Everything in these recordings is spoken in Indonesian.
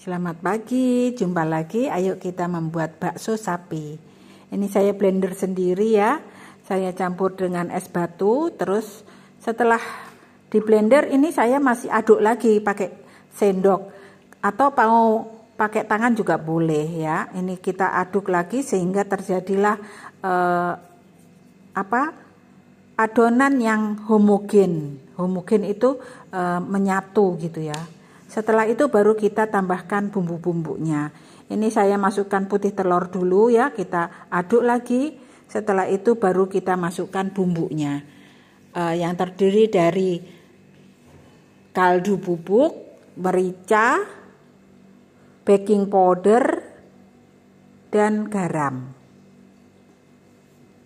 Selamat pagi, jumpa lagi. Ayo kita membuat bakso sapi. Ini saya blender sendiri ya. Saya campur dengan es batu, terus setelah di blender ini saya masih aduk lagi pakai sendok atau mau pakai tangan juga boleh ya. Ini kita aduk lagi sehingga terjadilah eh, apa? adonan yang homogen. Homogen itu e, menyatu gitu ya. Setelah itu baru kita tambahkan bumbu-bumbunya. Ini saya masukkan putih telur dulu ya, kita aduk lagi. Setelah itu baru kita masukkan bumbunya. Uh, yang terdiri dari kaldu bubuk, merica, baking powder, dan garam.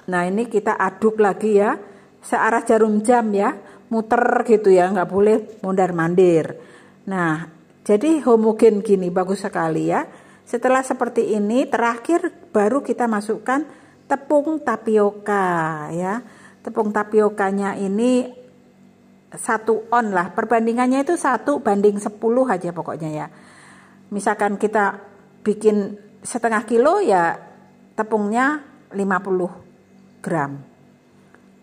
Nah ini kita aduk lagi ya, searah jarum jam ya, muter gitu ya, nggak boleh mundar mandir. Nah, jadi homogen gini bagus sekali ya. Setelah seperti ini terakhir baru kita masukkan tepung tapioka ya. Tepung tapiokanya ini satu on lah. Perbandingannya itu satu banding 10 aja pokoknya ya. Misalkan kita bikin setengah kilo ya tepungnya 50 gram.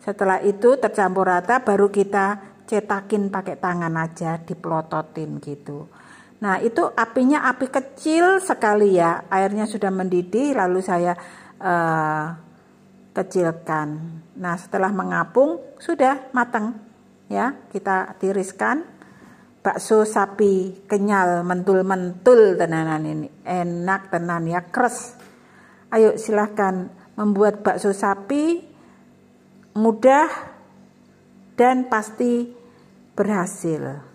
Setelah itu tercampur rata baru kita cetakin pakai tangan aja dipelototin gitu. Nah, itu apinya api kecil sekali ya. Airnya sudah mendidih lalu saya uh, kecilkan. Nah, setelah mengapung sudah matang ya. Kita tiriskan bakso sapi kenyal mentul-mentul tenanan ini. Enak tenan ya, kres. Ayo silahkan membuat bakso sapi mudah dan pasti para la